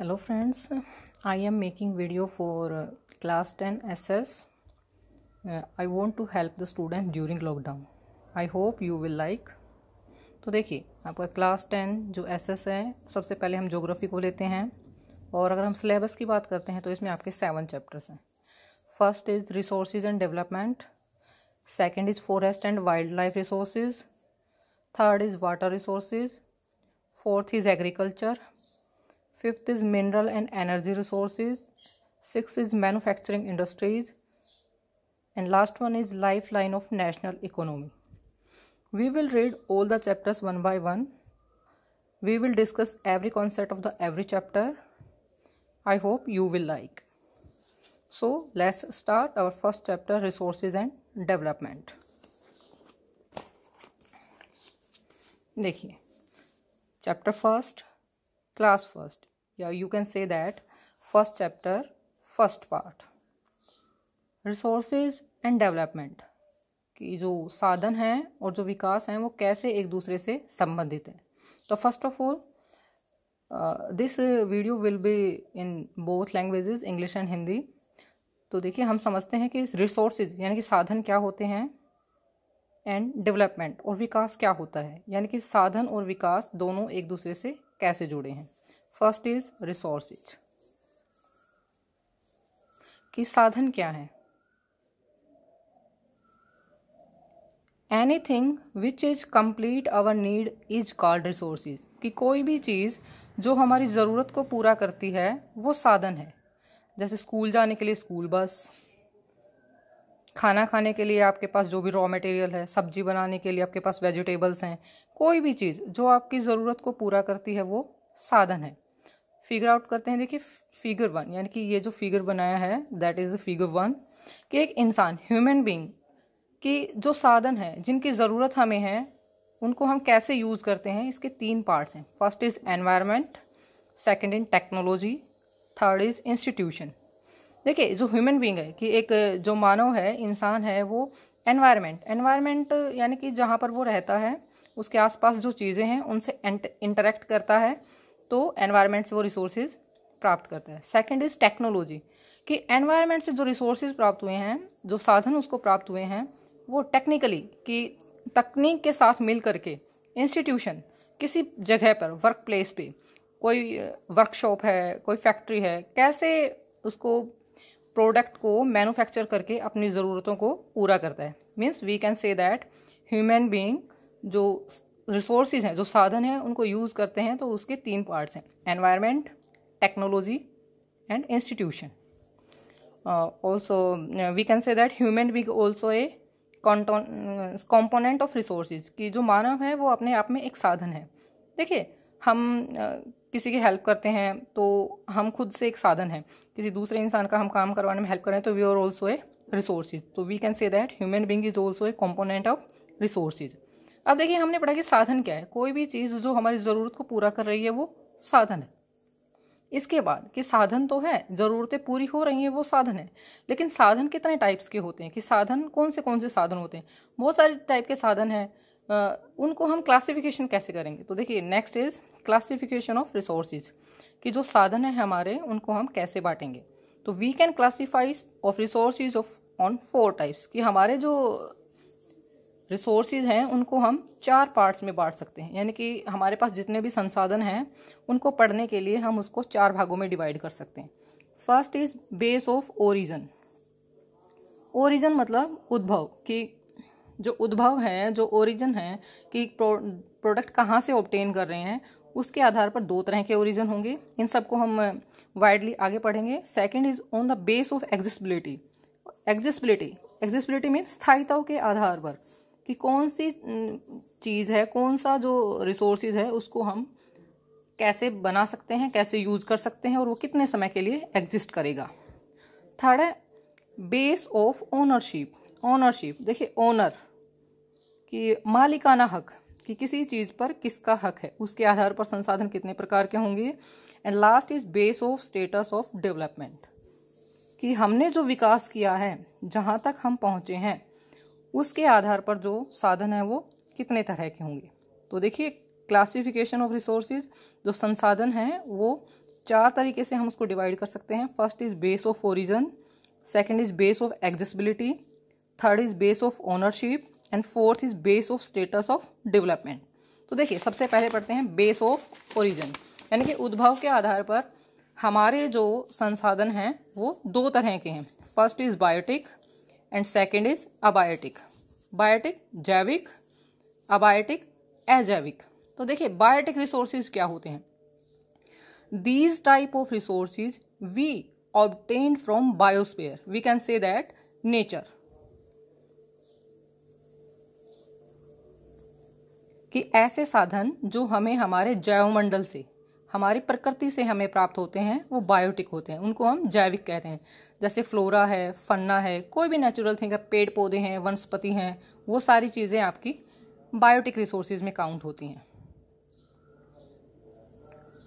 Hello friends I am making video for class ten S S I want to help the student during lockdown I hope you will like तो देखिए आपका class ten जो S S है सबसे पहले हम geography को लेते हैं और अगर हम सिलेबस की बात करते हैं तो इसमें आपके सेवन चैप्टर्स हैं first is resources and development second is forest and wildlife resource third is water resources fourth is agriculture fifth is mineral and energy resources sixth is manufacturing industries and last one is lifeline of national economy we will read all the chapters one by one we will discuss every concept of the every chapter i hope you will like so let's start our first chapter resources and development देखिए chapter first class first या you can say that first chapter first part resources and development कि जो साधन हैं और जो विकास हैं वो कैसे एक दूसरे से संबंधित हैं तो first of all this video will be in both languages English and Hindi तो देखिए हम समझते हैं कि रिसोर्सेज यानी कि साधन क्या होते हैं एंड डेवलपमेंट और विकास क्या होता है यानी कि साधन और विकास दोनों एक दूसरे से कैसे जुड़े हैं फर्स्ट इज रिसोर्सेज कि साधन क्या है anything which is complete our need is called resources कि कोई भी चीज़ जो हमारी ज़रूरत को पूरा करती है वो साधन है जैसे स्कूल जाने के लिए स्कूल बस खाना खाने के लिए आपके पास जो भी रॉ मटेरियल है सब्जी बनाने के लिए आपके पास वेजिटेबल्स हैं कोई भी चीज़ जो आपकी ज़रूरत को पूरा करती है वो साधन है फिगर आउट करते हैं देखिए फिगर वन यानी कि ये जो फिगर बनाया है that is the figure one कि एक इंसान ह्यूमन बींग की जो साधन है जिनकी ज़रूरत हमें है उनको हम कैसे यूज़ करते हैं इसके तीन पार्ट्स हैं first is environment second in technology third is institution देखिए जो ह्यूमन बींग है कि एक जो मानव है इंसान है वो एनवायरमेंट एनवायरमेंट यानी कि जहाँ पर वो रहता है उसके आसपास जो चीज़ें हैं उनसे इंटरेक्ट करता है तो एनवायरनमेंट से वो रिसोर्सेज प्राप्त करता है सेकंड इज़ टेक्नोलॉजी कि एनवायरनमेंट से जो रिसोर्सेज प्राप्त हुए हैं जो साधन उसको प्राप्त हुए हैं वो टेक्निकली कि तकनीक के साथ मिल करके इंस्टीट्यूशन किसी जगह पर वर्क प्लेस पे कोई वर्कशॉप है कोई फैक्ट्री है कैसे उसको प्रोडक्ट को मैन्युफैक्चर करके अपनी ज़रूरतों को पूरा करता है means we can say that human being जो रिसोर्सेज हैं जो साधन हैं उनको यूज़ करते हैं तो उसके तीन पार्ट्स हैं environment technology and institution also we can say that human being also a component of resources कि जो मानव है वो अपने आप में एक साधन है देखिए हम uh, किसी की हेल्प करते हैं तो हम खुद से एक साधन है किसी दूसरे इंसान का हम काम करवाने में हेल्प करें तो we are also a resources तो we can say that human being is also a component of resources अब देखिए हमने पढ़ा कि साधन क्या है कोई भी चीज़ जो हमारी ज़रूरत को पूरा कर रही है वो साधन है इसके बाद कि साधन तो है ज़रूरतें पूरी हो रही हैं वो साधन है लेकिन साधन कितने टाइप्स के होते हैं कि साधन कौन से कौन से साधन होते हैं बहुत सारे टाइप के साधन हैं उनको हम क्लासिफिकेशन कैसे करेंगे तो देखिए next is classification of resources कि जो साधन है हमारे उनको हम कैसे बांटेंगे तो we can classifies of resources of on four types कि हमारे जो रिसोर्सेज हैं उनको हम चार पार्ट्स में बांट सकते हैं यानी कि हमारे पास जितने भी संसाधन हैं उनको पढ़ने के लिए हम उसको चार भागों में डिवाइड कर सकते हैं first is base of origin origin मतलब उद्भव कि जो उद्भव है जो ओरिजन है कि प्रोडक्ट कहाँ से ऑप्टेन कर रहे हैं उसके आधार पर दो तरह के ओरिजन होंगे इन सबको हम वाइडली आगे पढ़ेंगे second is on the base of exhaustibility exhaustibility exhaustibility means स्थायित्व के आधार पर कि कौन सी चीज़ है कौन सा जो रिसोर्स है उसको हम कैसे बना सकते हैं कैसे यूज़ कर सकते हैं और वो कितने समय के लिए एग्जिस्ट करेगा थर्ड है बेस ऑफ ओनरशिप ओनरशिप देखिए ओनर कि मालिकाना हक कि किसी चीज़ पर किसका हक है उसके आधार पर संसाधन कितने प्रकार के होंगे and last is base of status of development कि हमने जो विकास किया है जहाँ तक हम पहुँचे हैं उसके आधार पर जो साधन है वो कितने तरह के होंगे तो देखिए क्लासिफिकेशन ऑफ रिसोर्सेज जो संसाधन हैं वो चार तरीके से हम उसको डिवाइड कर सकते हैं first is base of origin second is base of exhaustibility third is base of ownership and fourth is base of status of development तो देखिए सबसे पहले पढ़ते हैं बेस ऑफ ओरिजन यानी कि उद्भव के आधार पर हमारे जो संसाधन हैं वो दो तरह के हैं first is biotic and second is abiotic biotic जैविक अबायोटिक अजैविक तो देखिए बायोटिक रिसोर्सिस क्या होते हैं these type of resources we obtain from biosphere we can say that nature कि ऐसे साधन जो हमें हमारे जैवमंडल से हमारी प्रकृति से हमें प्राप्त होते हैं वो बायोटिक होते हैं उनको हम जैविक कहते हैं जैसे फ्लोरा है फन्ना है कोई भी नेचुरल थिंग है पेड़ पौधे हैं वनस्पति हैं वो सारी चीज़ें आपकी बायोटिक रिसोर्सेज में काउंट होती हैं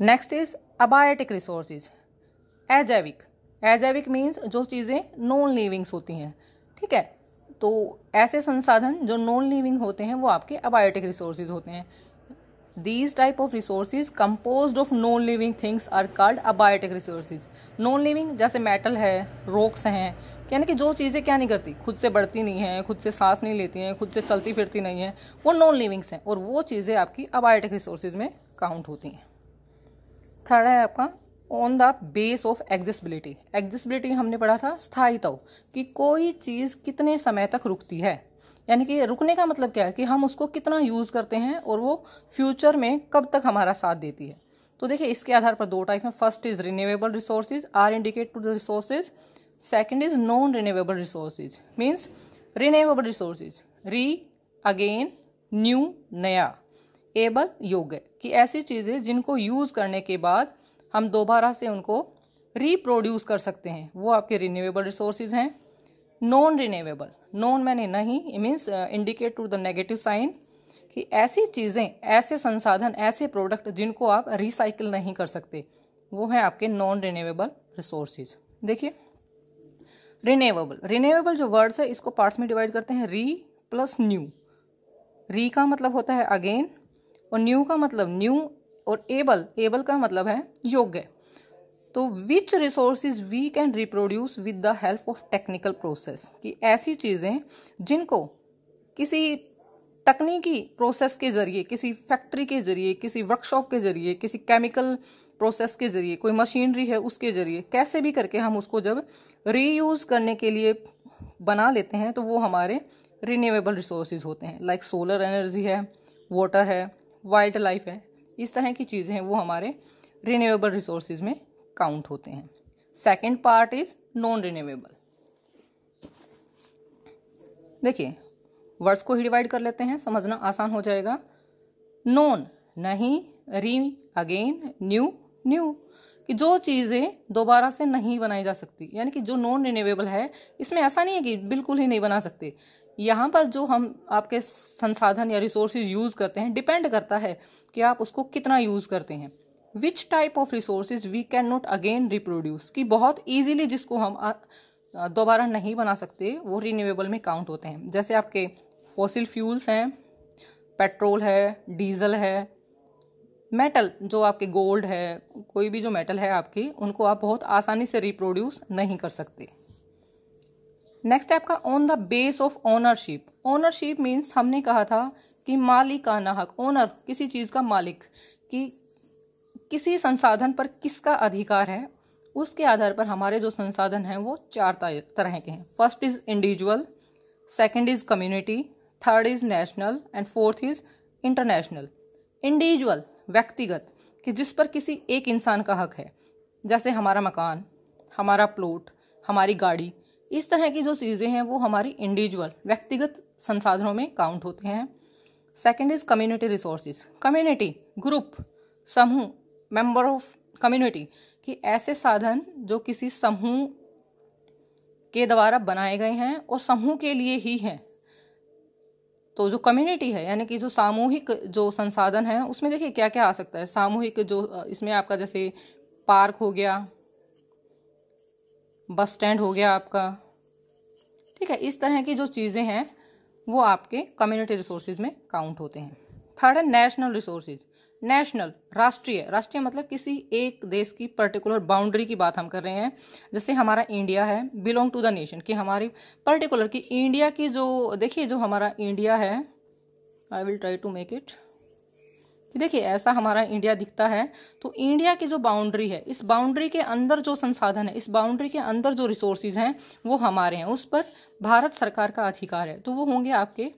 नेक्स्ट इज अबायोटिक रिसोर्सेज एजैविक एजैविक मीन्स जो चीज़ें नॉन लिविंग्स होती हैं ठीक है तो ऐसे संसाधन जो नॉन लिविंग होते हैं वो आपके अबायोटिक रिसोर्सेज होते हैं these type of resources composed of non living things are called abiotic resources non living जैसे मेटल है रोक्स हैं यानी कि जो चीज़ें क्या नहीं करती खुद से बढ़ती नहीं हैं खुद से सांस नहीं लेती हैं खुद से चलती फिरती नहीं हैं वो नॉन लिविंग्स हैं और वो चीज़ें आपकी अबायोटिक रिसोर्सेज में काउंट होती हैं थर्ड है आपका on the base of exhaustibility exhaustibility हमने पढ़ा था स्थायित्व कि कोई चीज़ कितने समय तक रुकती है यानी कि रुकने का मतलब क्या है कि हम उसको कितना यूज़ करते हैं और वो फ्यूचर में कब तक हमारा साथ देती है तो देखिए इसके आधार पर दो टाइप हैं first is renewable resources are indicate to the resources second is non renewable resources means renewable resources re again new नया एबल योग्य कि ऐसी चीज़ें जिनको यूज़ करने के बाद हम दोबारा से उनको रिप्रोड्यूस कर सकते हैं वो आपके रिन्यूएबल रिसोर्सेज हैं नॉन रिन्यूएबल नॉन मैंने नहीं means indicate to the negative sign कि ऐसी चीज़ें ऐसे संसाधन ऐसे प्रोडक्ट जिनको आप रिसाइकिल नहीं कर सकते वो हैं आपके नॉन रिन्यूएबल रिसोर्सेज देखिए रिन्यूएबल रिन्यूएबल जो वर्ड्स है इसको पार्ट्स में डिवाइड करते हैं री प्लस न्यू री का मतलब होता है अगेन और न्यू का मतलब न्यू और एबल एबल का मतलब है योग्य तो which resource we can reproduce with the help of technical process कि ऐसी चीज़ें जिनको किसी तकनीकी प्रोसेस के ज़रिए किसी फैक्ट्री के ज़रिए किसी वर्कशॉप के ज़रिए किसी केमिकल प्रोसेस के ज़रिए कोई मशीनरी है उसके ज़रिए कैसे भी करके हम उसको जब रीयूज़ करने के लिए बना लेते हैं तो वो हमारे रिन्यूएबल रिसोर्सेज होते हैं लाइक सोलर एनर्जी है वाटर है वाइल्ड लाइफ है इस तरह की चीज़ें हैं वो हमारे रिन्यूएबल रिसोर्सेज में काउंट होते हैं second part is non renewable देखिए वर्ड्स को ही डिवाइड कर लेते हैं समझना आसान हो जाएगा नॉन नहीं री अगेन न्यू न्यू कि जो चीज़ें दोबारा से नहीं बनाई जा सकती यानी कि जो नॉन रिन्यूएबल है इसमें ऐसा नहीं है कि बिल्कुल ही नहीं बना सकते यहाँ पर जो हम आपके संसाधन या रिसोर्सेज यूज़ करते हैं डिपेंड करता है कि आप उसको कितना यूज़ करते हैं which type of resources we can not again reproduce कि बहुत ईजिली जिसको हम दोबारा नहीं बना सकते वो रिन्यूएबल में काउंट होते हैं जैसे आपके फॉसिल फ्यूल्स हैं पेट्रोल है डीजल है मेटल जो आपके गोल्ड है कोई भी जो मेटल है आपकी उनको आप बहुत आसानी से रिप्रोड्यूस नहीं कर सकते नेक्स्ट आपका on the base of ownership ownership means हमने कहा था कि मालिकाना हक ओनर किसी चीज़ का मालिक कि किसी संसाधन पर किसका अधिकार है उसके आधार पर हमारे जो संसाधन हैं वो चार तरह के हैं first is individual second is community third is national and fourth is international individual व्यक्तिगत कि जिस पर किसी एक इंसान का हक है जैसे हमारा मकान हमारा प्लॉट हमारी गाड़ी इस तरह की जो चीज़ें हैं वो हमारी इंडिविजुअल व्यक्तिगत संसाधनों में काउंट होते हैं second is community resources community group समूह मेंबर ऑफ कम्युनिटी कि ऐसे साधन जो किसी समूह के द्वारा बनाए गए हैं और समूह के लिए ही हैं तो जो कम्युनिटी है यानी कि जो सामूहिक जो संसाधन है उसमें देखिए क्या क्या आ सकता है सामूहिक जो इसमें आपका जैसे पार्क हो गया बस स्टैंड हो गया आपका ठीक है इस तरह की जो चीज़ें हैं वो आपके कम्युनिटी रिसोर्सेज में काउंट होते हैं थर्ड है नेशनल रिसोर्सेज नेशनल राष्ट्रीय राष्ट्रीय मतलब किसी एक देश की पर्टिकुलर बाउंड्री की बात हम कर रहे हैं जैसे हमारा इंडिया है बिलोंग टू द नेशन कि हमारी पर्टिकुलर कि इंडिया की जो देखिए जो हमारा इंडिया है I will try to make it कि देखिए ऐसा हमारा इंडिया दिखता है तो इंडिया की जो बाउंड्री है इस बाउंड्री के अंदर जो संसाधन है इस बाउंड्री के अंदर जो रिसोर्सेज हैं वो हमारे हैं उस पर भारत सरकार का अधिकार है तो वो होंगे आपके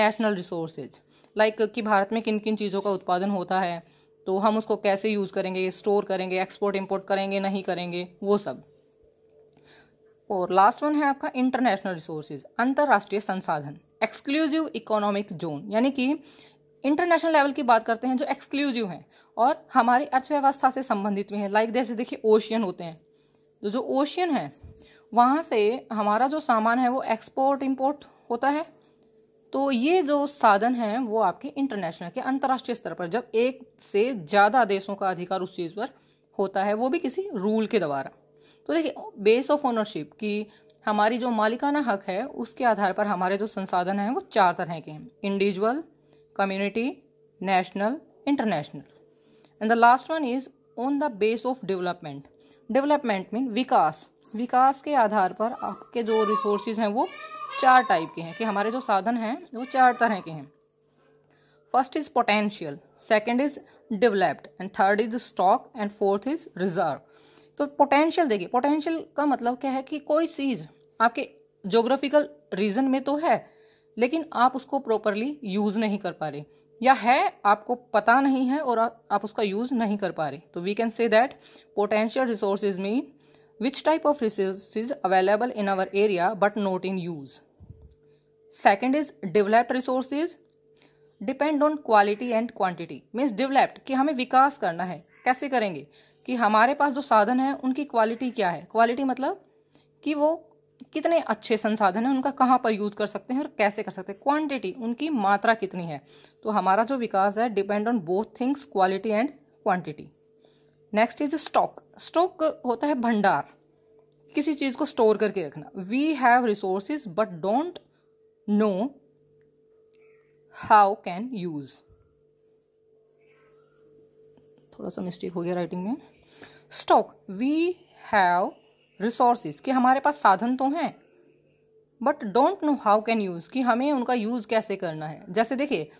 नेशनल रिसोर्सेज लाइक like कि भारत में किन किन चीज़ों का उत्पादन होता है तो हम उसको कैसे यूज़ करेंगे स्टोर करेंगे एक्सपोर्ट इम्पोर्ट करेंगे नहीं करेंगे वो सब और लास्ट वन है आपका इंटरनेशनल रिसोर्सेज अंतर्राष्ट्रीय संसाधन एक्सक्लूसिव इकोनॉमिक जोन यानी कि इंटरनेशनल लेवल की बात करते हैं जो एक्सक्लूसिव हैं और हमारी अर्थव्यवस्था से संबंधित भी हैं लाइक जैसे देखिए ओशियन होते हैं तो जो ओशियन है वहाँ से हमारा जो सामान है वो एक्सपोर्ट इम्पोर्ट होता है तो ये जो साधन है वो आपके इंटरनेशनल के अंतर्राष्ट्रीय स्तर पर जब एक से ज़्यादा देशों का अधिकार उस चीज़ पर होता है वो भी किसी रूल के द्वारा तो देखिए बेस ऑफ ओनरशिप की हमारी जो मालिकाना हक है उसके आधार पर हमारे जो संसाधन हैं वो चार तरह के हैं individual community national international and the last one is on the base of development development mean विकास विकास के आधार पर आपके जो रिसोर्सेज हैं वो चार टाइप के हैं कि हमारे जो साधन हैं वो चार तरह के हैं first is potential second is developed and third is stock and fourth is reserve तो पोटेंशियल देखिए पोटेंशियल का मतलब क्या है कि कोई चीज़ आपके जोग्राफिकल रीजन में तो है लेकिन आप उसको प्रॉपरली यूज़ नहीं कर पा रहे या है आपको पता नहीं है और आप उसका यूज़ नहीं कर पा रहे तो we can say that potential resources mean which type of resource available available in our area but not in use. Second is developed resources depend on quality and quantity means developed कि हमें विकास करना है कैसे करेंगे कि हमारे पास जो साधन है उनकी क्वालिटी क्या है क्वालिटी मतलब कि वो कितने अच्छे संसाधन हैं उनका कहाँ पर यूज कर सकते हैं और कैसे कर सकते हैं क्वांटिटी उनकी मात्रा कितनी है तो हमारा जो विकास है depend on both things quality and quantity next is stock stock होता है भंडार किसी चीज़ को स्टोर करके रखना we have resources but don't know how can use थोड़ा सा मिस्टेक हो गया राइटिंग में स्टॉक वी हैव रिसोर्सिस कि हमारे पास साधन तो हैं but don't know how can use कि हमें उनका यूज़ कैसे करना है जैसे देखिए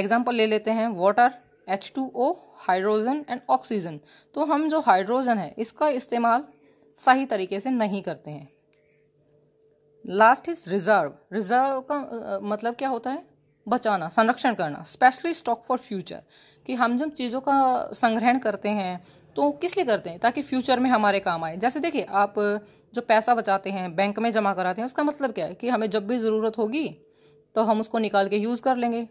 एग्जाम्पल ले लेते हैं water H two O hydrogen and oxygen तो हम जो हाइड्रोजन है इसका इस्तेमाल सही तरीके से नहीं करते हैं लास्ट इज रिजर्व रिजर्व का आ, मतलब क्या होता है बचाना संरक्षण करना स्पेशली स्टॉक फॉर फ्यूचर कि हम जब चीज़ों का संग्रहण करते हैं तो किस लिए करते हैं ताकि फ्यूचर में हमारे काम आए जैसे देखिए आप जो पैसा बचाते हैं बैंक में जमा कराते हैं उसका मतलब क्या है कि हमें जब भी ज़रूरत होगी तो हम उसको निकाल के यूज़ कर लेंगे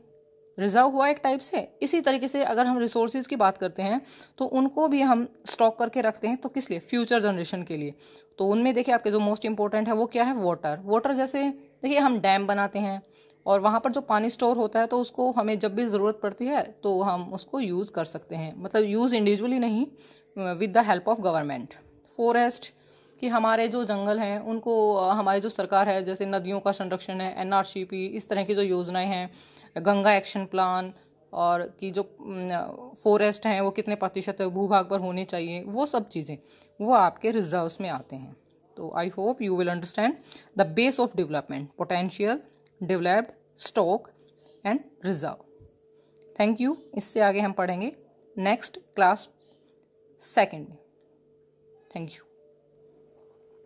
रिजर्व हुआ एक टाइप से इसी तरीके से अगर हम रिसोर्सेज की बात करते हैं तो उनको भी हम स्टॉक करके रखते हैं तो किस लिए फ्यूचर जनरेशन के लिए तो उनमें देखिए आपके जो मोस्ट इंपॉर्टेंट है वो क्या है वाटर वाटर जैसे देखिए हम डैम बनाते हैं और वहाँ पर जो पानी स्टोर होता है तो उसको हमें जब भी ज़रूरत पड़ती है तो हम उसको यूज़ कर सकते हैं मतलब यूज़ इंडिविजुअली नहीं with the help of government forest कि हमारे जो जंगल हैं उनको हमारी जो सरकार है जैसे नदियों का संरक्षण है एन इस तरह की जो योजनाएं हैं गंगा एक्शन प्लान और कि जो फॉरेस्ट हैं वो कितने प्रतिशत भूभाग पर होने चाहिए वो सब चीज़ें वो आपके रिजर्व्स में आते हैं तो I hope you will understand the base of development potential developed stock and reserve thank you इससे आगे हम पढ़ेंगे नेक्स्ट क्लास सेकेंड में थैंक यू